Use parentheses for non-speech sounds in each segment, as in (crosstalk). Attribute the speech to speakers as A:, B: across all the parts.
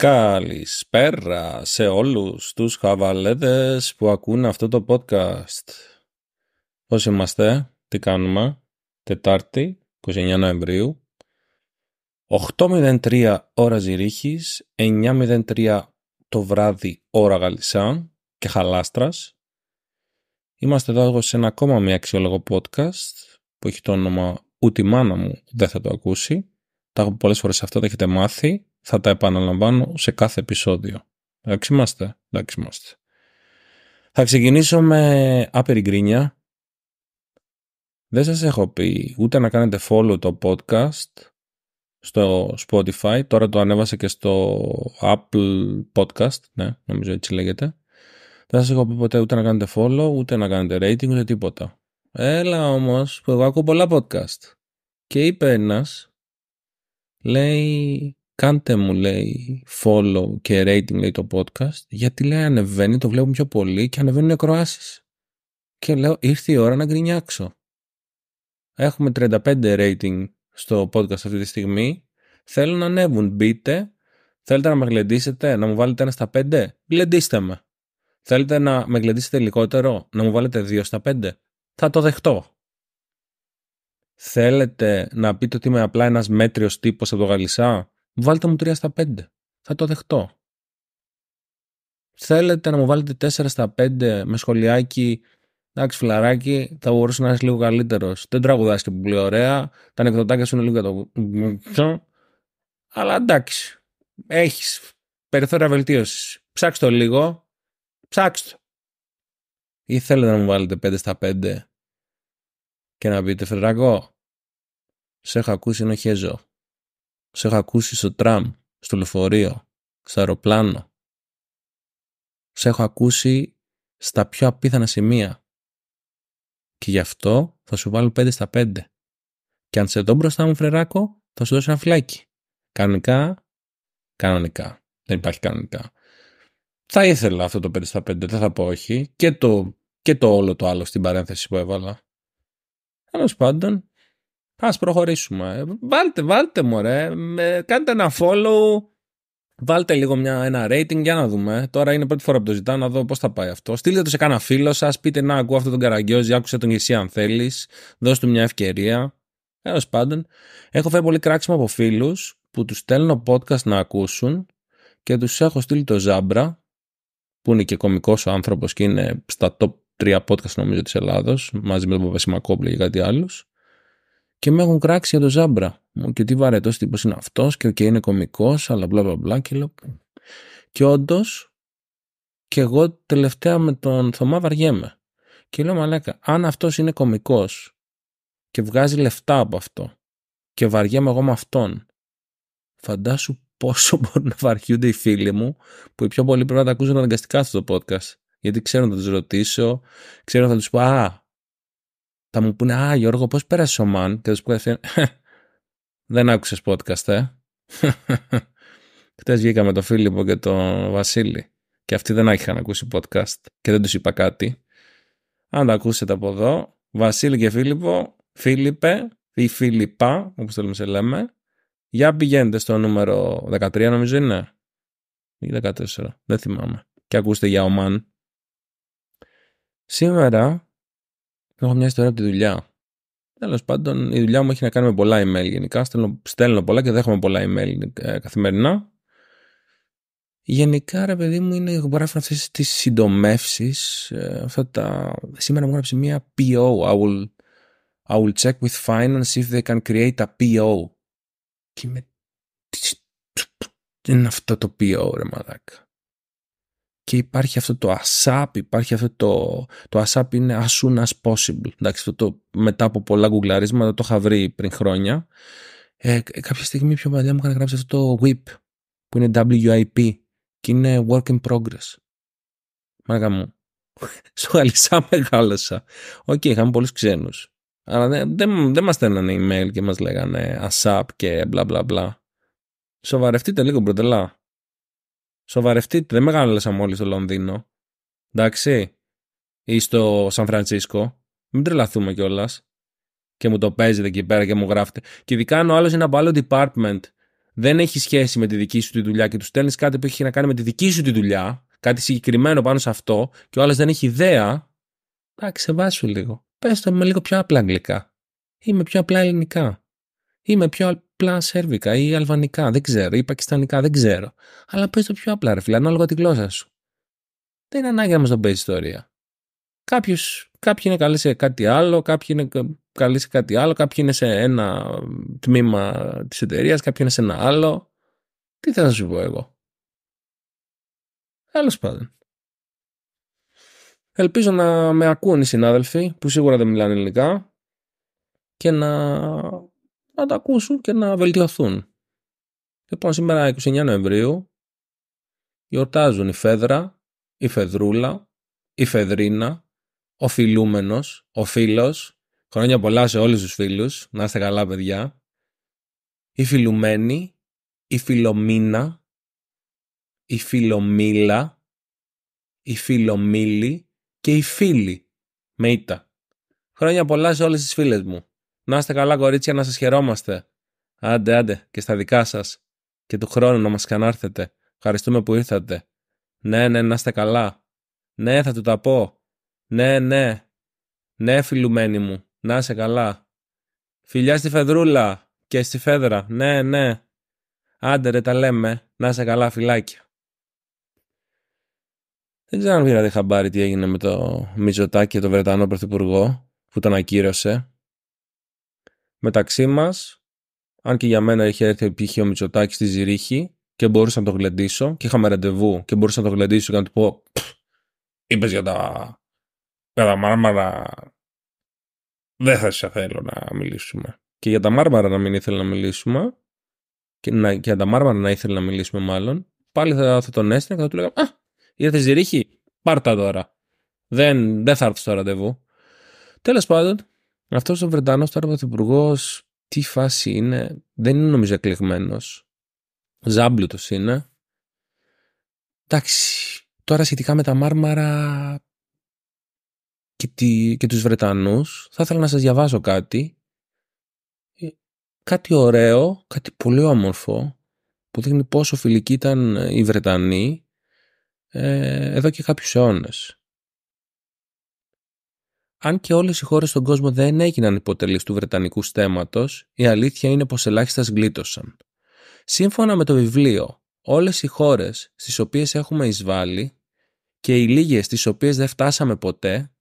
A: Καλησπέρα σε όλους τους χαβαλέδες που ακούν αυτό το podcast. Πώς είμαστε, τι κάνουμε, Τετάρτη, 29 Νοεμβρίου, 8.03 ώρα Ζηρίχης, 9.03 το βράδυ ώρα Γαλισσά και Χαλάστρας. Είμαστε εδώ σε ένα ακόμα μια αξιόλογο podcast που έχει το όνομα «Ούτε η μάνα μου δεν θα το ακούσει». Τα έχω πολλές φορές αυτό, τα έχετε μάθει θα τα επαναλαμβάνω σε κάθε επεισόδιο. Εντάξει είμαστε, εντάξει είμαστε. Θα ξεκινήσω με άπερη γκρίνια. Δεν σας έχω πει ούτε να κάνετε follow το podcast στο Spotify. Τώρα το ανέβασα και στο Apple Podcast, ναι, νομίζω έτσι λέγεται. Δεν σας έχω πει ποτέ ούτε να κάνετε follow, ούτε να κάνετε rating, ούτε τίποτα. Έλα όμως, που εγώ ακούω πολλά podcast. Και είπε ένας, λέει, κάντε μου λέει follow και rating λέει το podcast γιατί λέει ανεβαίνει, το βλέπουν πιο πολύ και ανεβαίνουν οι ακροάσεις. Και λέω ήρθε η ώρα να γκρινιάξω. Έχουμε 35 rating στο podcast αυτή τη στιγμή. Θέλω να ανέβουν. Μπείτε. Θέλετε να με γλεντήσετε, να μου βάλετε ένα στα 5. Γλεντήστε με. Θέλετε να με γλεντήσετε λιγότερο, να μου βάλετε 2 στα 5. Θα το δεχτώ. Θέλετε να πείτε ότι είμαι απλά ένας μέτριος τύπος από το Γαλλισά Βάλτε μου 3 στα 5. Θα το δεχτώ. Θέλετε να μου βάλετε 4 στα 5 με σχολιάκι. Εντάξει, φιλαράκι, θα μπορούσε να είσαι λίγο καλύτερος. Δεν τραγουδάς και πολύ ωραία. Τα ανεκδοτάκια σου είναι λίγο το. Αλλά εντάξει. Έχεις περιθώρια βελτίωσης. Ψάξτε το λίγο. Ψάξτε το. Ή θέλετε να μου βάλετε 5 στα 5 και να πείτε φεραγκό. σε έχω ακούσει, ενοχέζω. χέζο. Σε έχω ακούσει στο τραμ, στο λεωφορείο, στο αεροπλάνο. Σε έχω ακούσει στα πιο απίθανα σημεία. Και γι' αυτό θα σου βάλω 5 στα 5. Και αν σε δω μπροστά μου, φρεράκο, θα σου δώσω ένα φυλάκι. Κανονικά, κανονικά. Δεν υπάρχει κανονικά. Θα ήθελα αυτό το 5 στα 5, δεν θα πω όχι. Και το, και το όλο το άλλο στην παρένθεση που έβαλα. Τέλος πάντων, Ας προχωρήσουμε. Βάλτε, βάλτε μου, ρε. Κάντε ένα follow. Βάλτε λίγο μια, ένα rating για να δούμε. Τώρα είναι πρώτη φορά που το ζητάω να δω πώς θα πάει αυτό. Στείλτε το σε κάνα φίλο σας. Πείτε να ακούω αυτόν τον Καραγκιόζη. Άκουσε τον εσύ αν θέλεις. Δώστε του μια ευκαιρία. Τέλος πάντων, έχω φέρει πολύ κράξιμο από φίλους που τους στέλνω podcast να ακούσουν και τους έχω στείλει το Ζάμπρα που είναι και κωμικός ο άνθρωπος και είναι στα top 3 podcast νομίζω της Ελλάδος μαζί με τον Παπασημακόπλη και κάτι άλλο και με έχουν κράξει για το ζάμπρα. Μου και τι βαρετός τύπος είναι αυτός, και okay, είναι κωμικός, αλλά μπλα μπλα μπλα. Και, και όντως, και εγώ τελευταία με τον Θωμά βαριέμαι. Και λέω μαλάκα, αν αυτός είναι κωμικός και βγάζει λεφτά από αυτό και βαριέμαι εγώ με αυτόν, φαντάσου πόσο (laughs) μπορούν να βαριούνται οι φίλοι μου που οι πιο πολλοί πρέπει να τα ακούσουν αναγκαστικά στο podcast. Γιατί ξέρω να τους ρωτήσω, ξέρω να τους πω Α, θα μου πούνε «Α, Γιώργο, πώς πέρασε ο Μαν» και θα σου πω «Δεν άκουσες podcast, ε». (laughs) Χθε βγήκα με τον Φίλιππο και τον Βασίλη και αυτοί δεν είχαν ακούσει podcast και δεν τους είπα κάτι. Αν τα ακούσετε από εδώ, Βασίλη και Φίλιππο, Φίλιππε ή Φίλιππα, όπως θέλουμε σε λέμε, για πηγαίνετε στο νούμερο 13 νομίζω είναι ή 14, δεν θυμάμαι και ακούστε για ο μαν Σήμερα Έχω μια ιστορία από τη δουλειά. Τέλος πάντων, η δουλειά μου έχει να κάνει με πολλά email γενικά. Στέλνω, στέλνω πολλά και δέχομαι πολλά email ε, καθημερινά. Γενικά, ρε παιδί μου, είναι γράφουν αυτέ τι συντομεύσεις. Ε, τα... Σήμερα μου έγραψε μια PO. I will, I will check with finance if they can create a PO. Και με... Τι είναι αυτό το PO, ρε μαλάκα και υπάρχει αυτό το ASAP, υπάρχει αυτό το, το ASAP είναι as soon as possible. Εντάξει, το, το, μετά από πολλά γκουγκλαρίσματα το είχα βρει πριν χρόνια. Ε, ε κάποια στιγμή πιο παλιά μου είχαν γράψει αυτό το WIP που είναι WIP και είναι work in progress. Μάγα μου. (laughs) Στο γαλλισά μεγάλωσα. Οκ, είχαμε πολλούς ξένους. Αλλά δεν, δεν, δεν μας στέλνανε email και μας λέγανε ASAP και μπλα μπλα μπλα. Σοβαρευτείτε λίγο μπροτελά. Σοβαρευτείτε, δεν μεγάλωσα μόλις στο Λονδίνο. Εντάξει. Ή στο Σαν Φρανσίσκο. Μην τρελαθούμε κιόλας. Και μου το παίζετε εκεί πέρα και μου γράφετε. Και ειδικά αν ο άλλος είναι από άλλο department, δεν έχει σχέση με τη δική σου τη δουλειά και τους στέλνεις κάτι που έχει να κάνει με τη δική σου τη δουλειά, κάτι συγκεκριμένο πάνω σε αυτό, και ο άλλος δεν έχει ιδέα. Εντάξει, σεβάσου λίγο. Πες το με λίγο πιο απλά αγγλικά. με πιο απλά ελληνικά. Είμαι πιο απλά σερβικά ή αλβανικά, δεν ξέρω, ή πακιστανικά, δεν ξέρω. Αλλά πες το πιο απλά, ρε φίλε, ανάλογα τη γλώσσα σου. Δεν είναι ανάγκη να μας τον παίζεις ιστορία. Κάποιος, κάποιοι είναι καλοί σε κάτι άλλο, κάποιοι είναι καλοί σε κάτι άλλο, κάποιοι είναι σε ένα τμήμα της εταιρείας, κάποιοι είναι σε ένα άλλο. Τι θα να σου πω εγώ. Τέλος πάντων. Ελπίζω να με ακούν οι συνάδελφοι που σίγουρα δεν μιλάνε ελληνικά και να να τα ακούσουν και να βελτιωθούν. Λοιπόν, σήμερα 29 Νοεμβρίου γιορτάζουν η Φέδρα, η Φεδρούλα, η Φεδρίνα, ο Φιλούμενος, ο Φίλος, χρόνια πολλά σε όλους τους φίλους, να είστε καλά παιδιά, η Φιλουμένη, η Φιλομίνα, η Φιλομίλα, η Φιλομίλη και η Φίλη με Χρόνια πολλά σε όλες τις φίλες μου. Να είστε καλά, κορίτσια, να σας χαιρόμαστε. Άντε, άντε, και στα δικά σας. Και του χρόνου να μας κανάρθετε. Ευχαριστούμε που ήρθατε. Ναι, ναι, να είστε καλά. Ναι, θα του τα πω. Ναι, ναι. Ναι, φιλουμένη μου, να είσαι καλά. Φιλιά στη φεδρούλα και στη φέδρα. Ναι, ναι. Άντε, ρε, τα λέμε. Να είσαι καλά, φιλάκια. Δεν ξέρω αν πήρατε χαμπάρι τι έγινε με το Μιζωτάκι και τον Βρετανό Πρωθυπουργό που τον ακύρωσε μεταξύ μας, αν και για μένα είχε έρθει π.χ. ο Μητσοτάκης στη Ζηρίχη και μπορούσα να το γλεντήσω και είχαμε ραντεβού και μπορούσα να το γλεντήσω και να του πω είπες για τα, για τα μάρμαρα δεν θα σε θέλω να μιλήσουμε. Και για τα μάρμαρα να μην ήθελα να μιλήσουμε και, για τα μάρμαρα να ήθελε να μιλήσουμε μάλλον πάλι θα, θα τον έστειλα και θα του λέγαμε Α, ήρθε στη Ζηρίχη, πάρτα τώρα. Δεν, δεν θα έρθω στο ραντεβού. Τέλος πάντων, αυτό ο Βρετανό τώρα πρωθυπουργός, τι φάση είναι, δεν είναι νομίζω εκλεγμένος. Ζάμπλουτος είναι. Εντάξει, τώρα σχετικά με τα Μάρμαρα και, τη, και τους Βρετανούς, θα ήθελα να σας διαβάσω κάτι. Ε, κάτι ωραίο, κάτι πολύ όμορφο, που δείχνει πόσο φιλική ήταν ε, οι Βρετανοί ε, εδώ και κάποιους αιώνες. Αν και όλες οι χώρες στον κόσμο δεν έγιναν υποτελείς του Βρετανικού στέματος, η αλήθεια είναι πως ελάχιστα γλίτωσαν. Σύμφωνα με το βιβλίο, όλες οι χώρες στις οποίες έχουμε εισβάλει και οι λίγες στις οποίες δεν φτάσαμε ποτέ,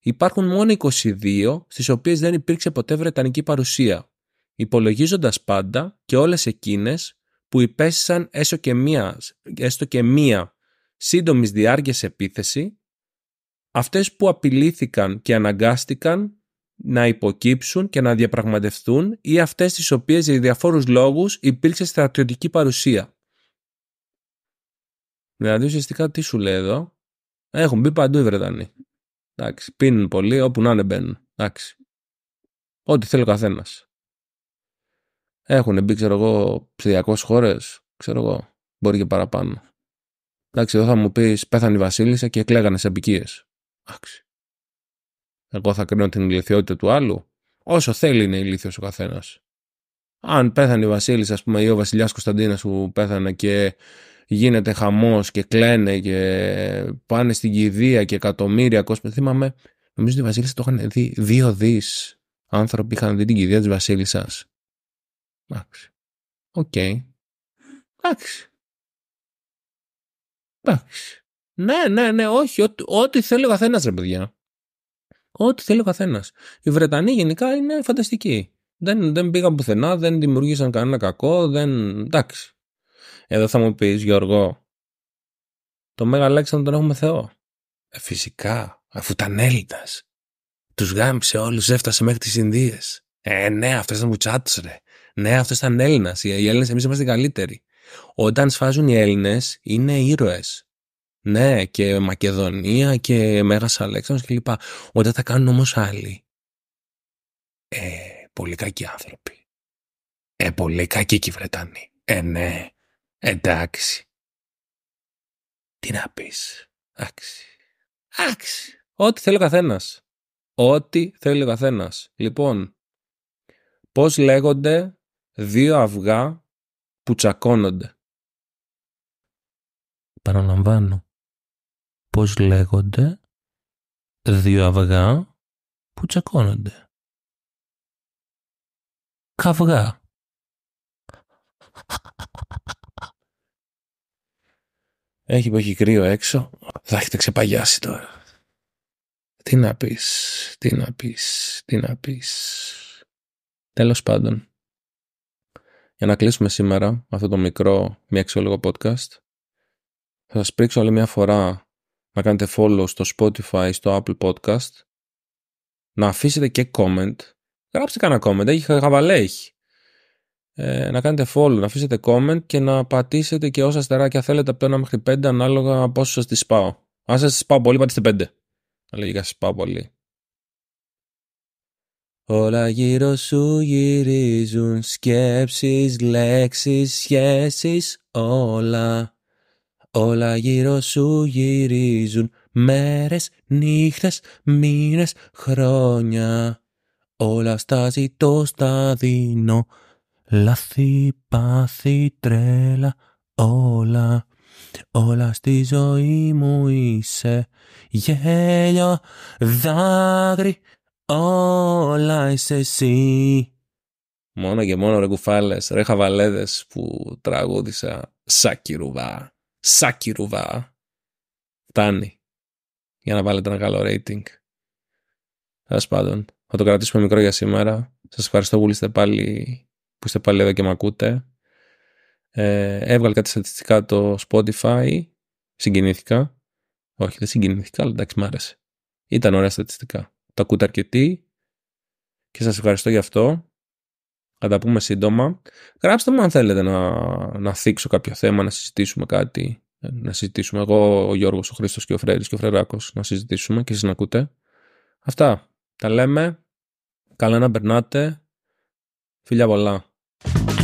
A: υπάρχουν μόνο 22 στις οποίες δεν υπήρξε ποτέ Βρετανική παρουσία, υπολογίζοντας πάντα και όλες εκείνες που υπέστησαν έστω και μία, έστω και επίθεση αυτές που απειλήθηκαν και αναγκάστηκαν να υποκύψουν και να διαπραγματευτούν ή αυτές τις οποίες για διαφόρους λόγους υπήρξε στρατιωτική παρουσία. Δηλαδή ουσιαστικά τι σου λέει εδώ. Έχουν μπει παντού οι Βρετανοί. Εντάξει, πίνουν πολύ, όπου να είναι μπαίνουν. Εντάξει. Ό,τι θέλει ο καθένας. Έχουν μπει, ξέρω εγώ, σε 200 χώρες. Ξέρω εγώ. Μπορεί και παραπάνω. Εντάξει, εδώ θα μου πεις πέθανε η Βασίλισσα και εκλέγανε σε Εντάξει. Εγώ θα κρίνω την ηλικιότητα του άλλου. Όσο θέλει είναι ηλίθιος ο καθένας. Αν πέθανε η Βασίλισσα, ας πούμε, ή ο Βασιλιάς Κωνσταντίνας που πέθανε και γίνεται χαμός και κλαίνε και πάνε στην κηδεία και εκατομμύρια κόσμοι. Θυμάμαι, νομίζω ότι η ο βασιλια κωνσταντινα που πεθανε και γινεται χαμο και κλαινε και πανε στην κηδεια και εκατομμυρια κοσμο θυμαμαι νομιζω οτι η βασιλισσα το είχαν δει. Δύο δις άνθρωποι είχαν δει την κηδεία της Βασίλισσας. Εντάξει. Οκ. Εντάξει. Εντάξει. Ναι, ναι, ναι, όχι. Ό, ό,τι θέλει καθένας, ρε παιδιά. Ό,τι θέλει ο καθένας. Οι Βρετανοί γενικά είναι φανταστικοί. Δεν, δεν πήγαν πουθενά, δεν δημιούργησαν κανένα κακό, δεν. εντάξει. Εδώ θα μου πεις, Γιώργο, το Μέγα Αλέξανδρο τον έχουμε Θεό. Ε, φυσικά, αφού ήταν Έλληνας. Τους γάμψε όλους, έφτασε μέχρι τις Ινδίες. Ε, ναι, αυτό ήταν που ρε. Ναι, αυτό ήταν Έλληνας. Οι Έλληνες εμείς είμαστε καλύτεροι. Όταν σφάζουν οι Έλληνες, είναι ήρωες. Ναι, και Μακεδονία και Μέγα Αλέξανδρος λοιπά. Όταν τα κάνουν όμως άλλοι, ε, πολύ κακοί άνθρωποι. Ε, πολύ κακοί και οι Βρετανοί. Ε, ναι, εντάξει. Τι να πεις Άξι. Άξι. Ό,τι θέλει ο καθένας. Ό,τι θέλει ο καθένας Λοιπόν, πώς λέγονται δύο αυγά που τσακώνονται. Παραλαμβάνω πώς λέγονται δύο αυγά που τσακώνονται. Καυγά. Έχει που έχει κρύο έξω. Θα έχετε ξεπαγιάσει τώρα. Τι να πεις, τι να πεις, τι να πεις. Τέλος πάντων. Για να κλείσουμε σήμερα αυτό το μικρό μία αξιόλογο podcast, θα σας πρίξω άλλη μια φορά να κάνετε follow στο Spotify, στο Apple Podcast, να αφήσετε και comment. Γράψτε κανένα comment, έχει χαβαλέ έχει. Ε, να κάνετε follow, να αφήσετε comment και να πατήσετε και όσα αστεράκια θέλετε από το 1 μέχρι 5 ανάλογα πόσο σας τις πάω. Αν σας τις πάω πολύ πατήστε 5. Αλλαγικά σας πάω πολύ. Όλα γύρω σου γυρίζουν σκέψεις, λέξεις, σχέσεις, όλα. Όλα γύρω σου γυρίζουν μέρες, νύχτες, μήνες, χρόνια. Όλα στα ζητώ στα δίνω, λαθή, πάθη, τρέλα, όλα. Όλα στη ζωή μου είσαι γέλιο, δάγρυ, όλα είσαι εσύ. Μόνο και μόνο ρε κουφάλες, ρε χαβαλέδες που τραγούδισα σακιρούβα σάκι ρουβά. Φτάνει. Για να βάλετε ένα καλό rating. Τέλος πάντων, θα το κρατήσουμε μικρό για σήμερα. Σας ευχαριστώ που είστε πάλι, που είστε πάλι εδώ και με ακούτε. Ε, έβγαλε κάτι στατιστικά το Spotify. Συγκινήθηκα. Όχι, δεν συγκινήθηκα, αλλά εντάξει, μ' άρεσε. Ήταν ωραία στατιστικά. Το ακούτε αρκετοί και σας ευχαριστώ γι' αυτό θα τα πούμε σύντομα. Γράψτε μου αν θέλετε να, να θίξω κάποιο θέμα, να συζητήσουμε κάτι. Να συζητήσουμε εγώ, ο Γιώργος, ο Χρήστος και ο Φρέρης και ο Φρεράκος να συζητήσουμε και εσείς να ακούτε. Αυτά. Τα λέμε. Καλά να περνάτε. Φιλιά πολλά.